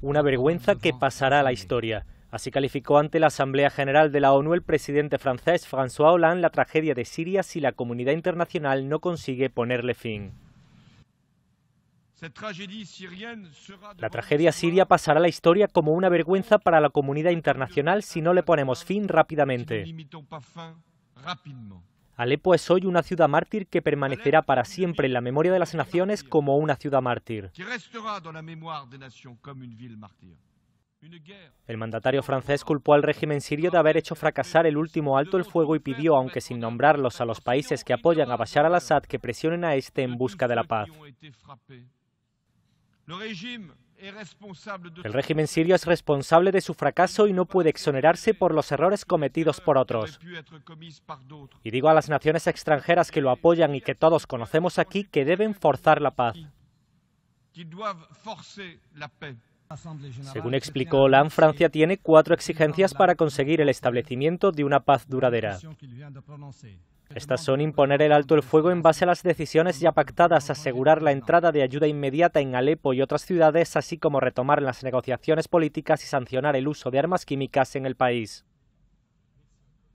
Una vergüenza que pasará a la historia. Así calificó ante la Asamblea General de la ONU el presidente francés François Hollande la tragedia de Siria si la comunidad internacional no consigue ponerle fin. La tragedia siria pasará a la historia como una vergüenza para la comunidad internacional si no le ponemos fin rápidamente. Alepo es hoy una ciudad mártir que permanecerá para siempre en la memoria de las naciones como una ciudad mártir. El mandatario francés culpó al régimen sirio de haber hecho fracasar el último alto el fuego y pidió, aunque sin nombrarlos, a los países que apoyan a Bashar al-Assad que presionen a este en busca de la paz. El régimen sirio es responsable de su fracaso y no puede exonerarse por los errores cometidos por otros. Y digo a las naciones extranjeras que lo apoyan y que todos conocemos aquí que deben forzar la paz. Según explicó Hollande, Francia tiene cuatro exigencias para conseguir el establecimiento de una paz duradera. Estas son imponer el alto el fuego en base a las decisiones ya pactadas, asegurar la entrada de ayuda inmediata en Alepo y otras ciudades, así como retomar las negociaciones políticas y sancionar el uso de armas químicas en el país.